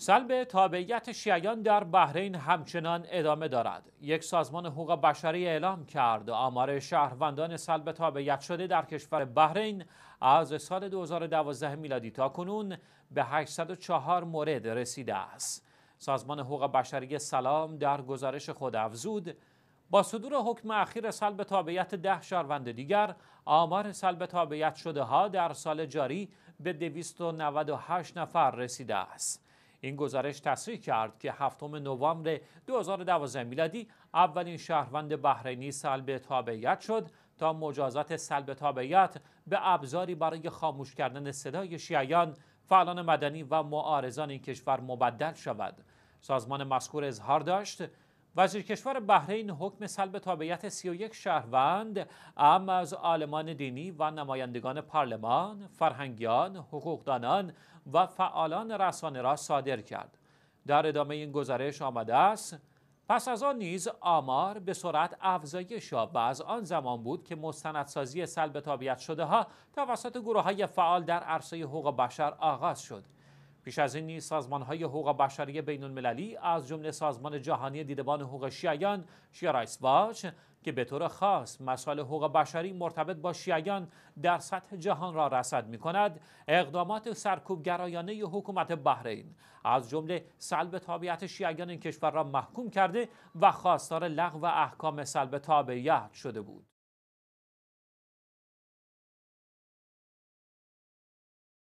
سلب تابعیت شیعیان در بحرین همچنان ادامه دارد. یک سازمان حقوق بشری اعلام کرد آمار شهروندان سلب تابعیت شده در کشور بحرین از سال 2012 میلادی تا کنون به 804 مورد رسیده است. سازمان حقوق بشری سلام در گزارش خود افزود با صدور حکم اخیر سلب تابعیت ده شهروند دیگر آمار سلب تابعیت شده ها در سال جاری به 298 نفر رسیده است. این گزارش تصریح کرد که هفتم نوامبر 2012 میلادی اولین شهروند بحرینی سلب تابعیت شد تا مجازات سلب تابعیت به ابزاری برای خاموش کردن صدای شیعیان، فعالان مدنی و معارضان این کشور مبدل شود. سازمان مذکور اظهار داشت وزیر کشور بحرین حکم سلب تابعیت 31 شهروند ام از آلمان دینی و نمایندگان پارلمان، فرهنگیان، حقوقدانان و فعالان رسانه را صادر کرد. در ادامه این گزارش آمده است پس از آن نیز آمار به سرعت افزایش یافت و از آن زمان بود که مستندسازی سلب تابعیت شده ها توسط گروه های فعال در عرصه حقوق بشر آغاز شد. پیش از این نیز سازمان های حقوق بشری بین المللی از جمله سازمان جهانی دیدبان حقوق شیعیان شیرایس واچ که به طور خاص مسائل حقوق بشری مرتبط با شیعیان در سطح جهان را رسد می کند اقدامات سرکوبگرایانه حکومت بحرین از جمله سلب تابعیت شیعیان این کشور را محکوم کرده و خواستار لغو احکام سلب تابعیت شده بود